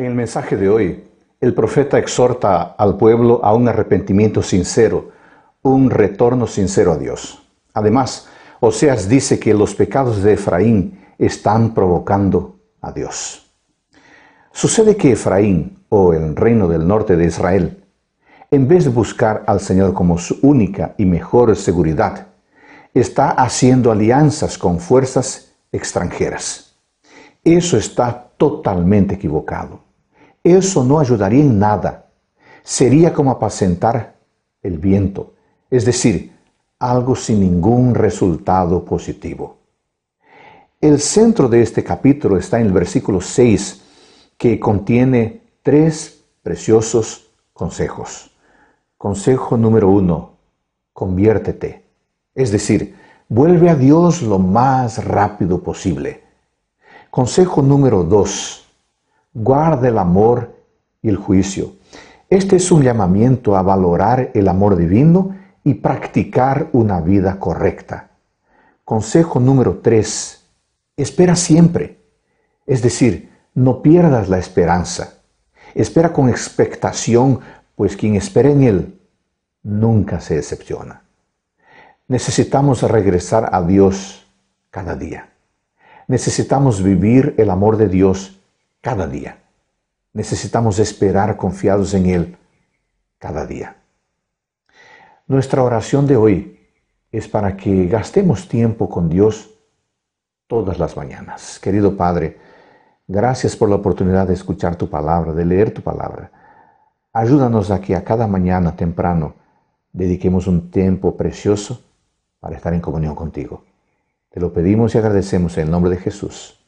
En el mensaje de hoy, el profeta exhorta al pueblo a un arrepentimiento sincero, un retorno sincero a Dios. Además, Oseas dice que los pecados de Efraín están provocando a Dios. Sucede que Efraín, o el reino del norte de Israel, en vez de buscar al Señor como su única y mejor seguridad, está haciendo alianzas con fuerzas extranjeras. Eso está totalmente equivocado. Eso no ayudaría en nada. Sería como apacentar el viento, es decir, algo sin ningún resultado positivo. El centro de este capítulo está en el versículo 6, que contiene tres preciosos consejos. Consejo número uno, conviértete, es decir, vuelve a Dios lo más rápido posible. Consejo número dos, guarda el amor y el juicio. Este es un llamamiento a valorar el amor divino y practicar una vida correcta. Consejo número 3. Espera siempre. Es decir, no pierdas la esperanza. Espera con expectación, pues quien espera en Él nunca se decepciona. Necesitamos regresar a Dios cada día. Necesitamos vivir el amor de Dios cada día. Necesitamos esperar confiados en Él cada día. Nuestra oración de hoy es para que gastemos tiempo con Dios todas las mañanas. Querido Padre, gracias por la oportunidad de escuchar tu palabra, de leer tu palabra. Ayúdanos a que a cada mañana temprano dediquemos un tiempo precioso para estar en comunión contigo. Te lo pedimos y agradecemos en el nombre de Jesús.